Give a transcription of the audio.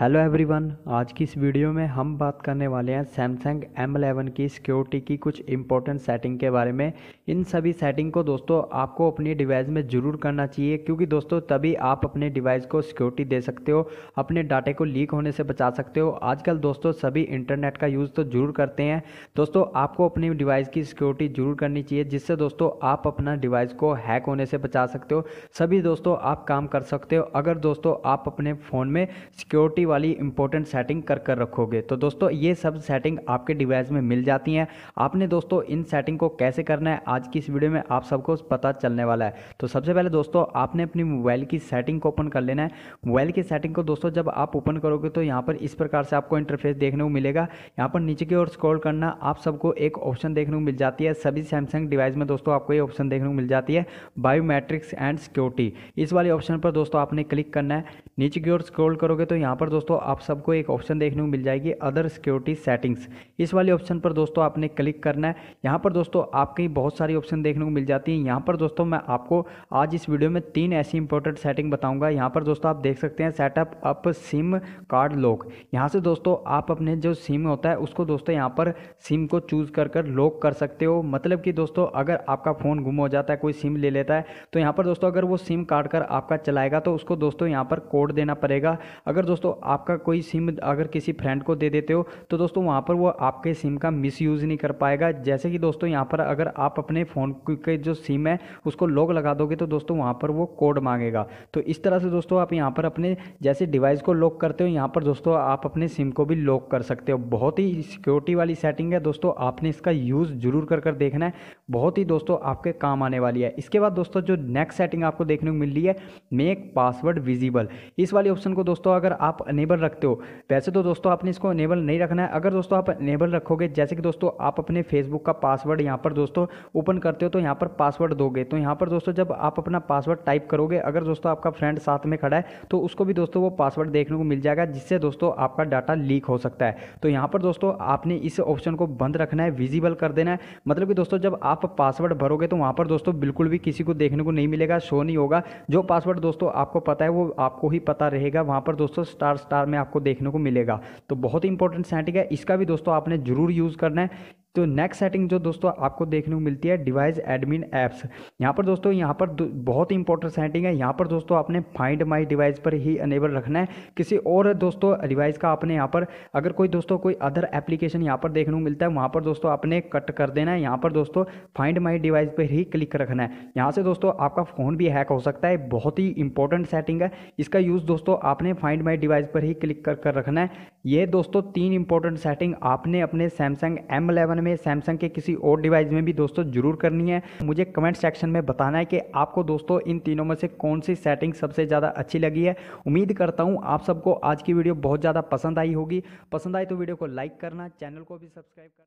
hello everyone आज की इस वीडियो में हम बात करने वाले हैं सैमसंग M11 की सिक्योरिटी की कुछ इंपॉर्टेंट सेटिंग के बारे में इन सभी सेटिंग को दोस्तों आपको अपने डिवाइस में ज़रूर करना चाहिए क्योंकि दोस्तों तभी आप अपने डिवाइस को सिक्योरिटी दे सकते हो अपने डाटे को लीक होने से बचा सकते हो आजकल दोस्तों सभी इंटरनेट का यूज़ तो ज़रूर करते हैं दोस्तों आपको अपनी डिवाइस की सिक्योरिटी ज़रूर करनी चाहिए जिससे दोस्तों आप अपना डिवाइस को हैक होने से बचा सकते हो सभी दोस्तों आप काम कर सकते हो अगर दोस्तों आप अपने फ़ोन में सिक्योरिटी सेफ्टी वाली इंपॉर्टेंट सेटिंग कर कर रखोगे तो दोस्तों ये सब सेटिंग आपके डिवाइस में मिल जाती हैं आपने दोस्तों इन सेटिंग को कैसे करना है आज की इस वीडियो में आप सबको पता चलने वाला है तो सबसे पहले दोस्तों आपने अपनी मोबाइल की सेटिंग को ओपन कर लेना है मोबाइल की सेटिंग को दोस्तों जब आप ओपन करोगे तो यहाँ पर इस प्रकार से आपको इंटरफेस देखने को मिलेगा यहाँ पर नीचे की ओर स्क्रॉल करना आप सबको एक ऑप्शन देखने को मिल जाती है सभी सैमसंग डिवाइस में दोस्तों आपको ये ऑप्शन देखने को मिल जाती है बायोमेट्रिक्स एंड सिक्योरिटी इस वाले ऑप्शन पर दोस्तों आपने क्लिक करना है नीचे की ओर स्क्रॉल करोगे तो यहाँ पर दोस्तों आप सबको एक ऑप्शन देखने को मिल जाएगी अदर सिक्योरिटी सेटिंग्स इस वाले ऑप्शन पर दोस्तों आपने क्लिक करना है यहाँ पर दोस्तों आपके बहुत सारी ऑप्शन देखने को मिल जाती है यहाँ पर दोस्तों मैं आपको आज इस वीडियो में तीन ऐसी इंपॉर्टेंट सेटिंग बताऊँगा यहाँ पर दोस्तों आप देख सकते हैं setup up SIM card lock यहाँ से दोस्तों आप अपने जो सिम होता है उसको दोस्तों यहाँ पर सिम को चूज़ कर कर लॉक कर सकते हो मतलब कि दोस्तों अगर आपका फ़ोन गुम हो जाता है कोई सिम ले लेता है तो यहाँ पर दोस्तों अगर वो सिम काट कर आपका चलाएगा तो उसको दोस्तों यहाँ पर कोड देना पड़ेगा अगर दोस्तों आपका कोई सिम अगर किसी फ्रेंड को दे देते हो तो दोस्तों वहाँ पर वो आपके सिम का मिस यूज़ नहीं कर पाएगा जैसे कि दोस्तों यहाँ पर अगर आप अपने फ़ोन के जो सिम है उसको लॉक लगा दोगे तो दोस्तों वहाँ पर वो कोड मांगेगा तो इस तरह से दोस्तों आप यहाँ पर अपने जैसे डिवाइस को लॉक करते हो यहाँ पर दोस्तों आप अपने सिम को भी लॉक कर सकते हो बहुत ही सिक्योरिटी वाली सेटिंग है दोस्तों आपने इसका यूज़ जरूर कर कर देखना है बहुत ही दोस्तों आपके काम आने वाली है इसके बाद दोस्तों जो नेक्स्ट सेटिंग आपको देखने को मिल रही है मेक पासवर्ड विजिबल इस वाले ऑप्शन को दोस्तों अगर आप अनेबल रखते हो वैसे तो दोस्तों आपने इसको अनेबल नहीं रखना है अगर दोस्तों आप अनेबल रखोगे जैसे कि दोस्तों आप अपने फेसबुक का पासवर्ड यहाँ पर दोस्तों ओपन करते हो तो यहाँ पर पासवर्ड दोगे तो यहाँ पर दोस्तों जब आप अपना पासवर्ड टाइप करोगे अगर दोस्तों आपका फ्रेंड साथ में खड़ा है तो उसको भी दोस्तों वो पासवर्ड देखने को मिल जाएगा जिससे दोस्तों आपका डाटा लीक हो सकता है तो यहाँ पर दोस्तों आपने इस ऑप्शन को बंद रखना है विजिबल कर देना है मतलब कि दोस्तों जब आप पासवर्ड भरोगे तो वहाँ पर दोस्तों बिल्कुल भी किसी को देखने को नहीं मिलेगा शो नहीं होगा जो पासवर्ड दोस्तों आपको पता है वो आपको ही पता रहेगा वहाँ पर दोस्तों स्टार स्टार में आपको देखने को मिलेगा तो बहुत ही इंपॉर्टेंट साइंटिक है इसका भी दोस्तों आपने जरूर यूज़ करना है तो नेक्स्ट सेटिंग जो दोस्तों आपको देखने को मिलती है डिवाइस एडमिन ऐप्स यहाँ पर दोस्तों यहाँ पर दो, बहुत ही इंपॉर्टेंट सेटिंग है यहाँ पर दोस्तों आपने फाइंड माई डिवाइस पर ही अनेबल रखना है किसी और दोस्तों डिवाइस का आपने यहाँ पर अगर कोई दोस्तों कोई अदर एप्लीकेशन यहाँ पर देखने को मिलता है वहाँ पर दोस्तों आपने कट कर देना है यहाँ पर दोस्तों फाइंड माई डिवाइस पर ही क्लिक रखना है यहाँ से दोस्तों आपका फ़ोन भी हैक हो सकता है बहुत ही इंपॉर्टेंट सेटिंग है इसका यूज़ दोस्तों आपने फाइंड माई डिवाइस पर ही क्लिक कर कर रखना है ये दोस्तों तीन इंपॉर्टेंट सेटिंग आपने अपने सैमसंग एम में सैमसंग के किसी और डिवाइस में भी दोस्तों जरूर करनी है मुझे कमेंट सेक्शन में बताना है कि आपको दोस्तों इन तीनों में से कौन सी सेटिंग सबसे ज़्यादा अच्छी लगी है उम्मीद करता हूँ आप सबको आज की वीडियो बहुत ज़्यादा पसंद आई होगी पसंद आई तो वीडियो को लाइक करना चैनल को भी सब्सक्राइब करना